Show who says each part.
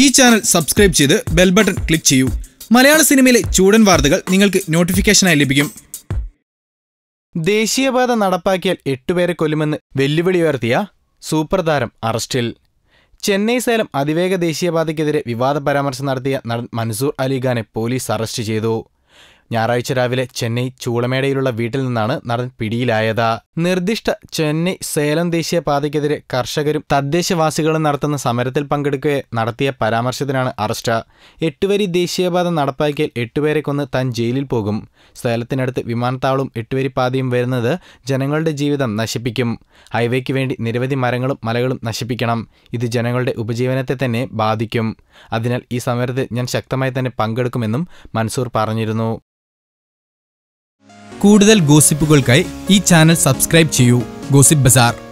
Speaker 1: ഈ channel subscribe ചെയ്ത് bell button click ചെയ്യൂ മലയാള സിനിമയിലെ ചൂടൻ വാർത്തകൾ നിങ്ങൾക്ക് നോട്ടിഫിക്കേഷനായി ലഭിക്കും
Speaker 2: ദേശീയപാത നടപ്പാക്കിയാൽ എട്ടുപേരെ കൊല്ലുമെന്ന് വെല്ലുവിളി ഉയർത്തിയ സൂപ്പർ താരം അറസ്റ്റിൽ ചെന്നൈ സേലം അതിവേഗ ദേശീയപാതയ്ക്കെതിരെ വിവാദ പരാമർശം നടത്തിയ നടൻ മൻസൂർ അലിഖാനെ പോലീസ് അറസ്റ്റ് ചെയ്തു ഞായറാഴ്ച രാവിലെ ചെന്നൈ ചൂളമേടയിലുള്ള വീട്ടിൽ നിന്നാണ് നടൻ പിടിയിലായത് നിർദ്ദിഷ്ട ചെന്നൈ സേലം ദേശീയപാതയ്ക്കെതിരെ കർഷകരും തദ്ദേശവാസികളും നടത്തുന്ന സമരത്തിൽ പങ്കെടുക്കുകയെ നടത്തിയ പരാമർശത്തിനാണ് അറസ്റ്റ് എട്ടുവരി ദേശീയപാത നടപ്പാക്കിയാൽ എട്ടുപേരെ കൊന്ന് താൻ ജയിലിൽ പോകും സേലത്തിനടുത്ത് വിമാനത്താവളവും എട്ടുവരി പാതയും വരുന്നത് ജനങ്ങളുടെ ജീവിതം നശിപ്പിക്കും ഹൈവേക്ക് വേണ്ടി നിരവധി മരങ്ങളും മലകളും നശിപ്പിക്കണം ഇത് ജനങ്ങളുടെ ഉപജീവനത്തെ തന്നെ ബാധിക്കും അതിനാൽ ഈ സമരത്തിൽ ഞാൻ ശക്തമായി തന്നെ പങ്കെടുക്കുമെന്നും മൻസൂർ പറഞ്ഞിരുന്നു
Speaker 1: കൂടുതൽ ഗോസിപ്പുകൾക്കായി ഈ ചാനൽ സബ്സ്ക്രൈബ് ചെയ്യൂ ഗോസിപ്പ് ബസാർ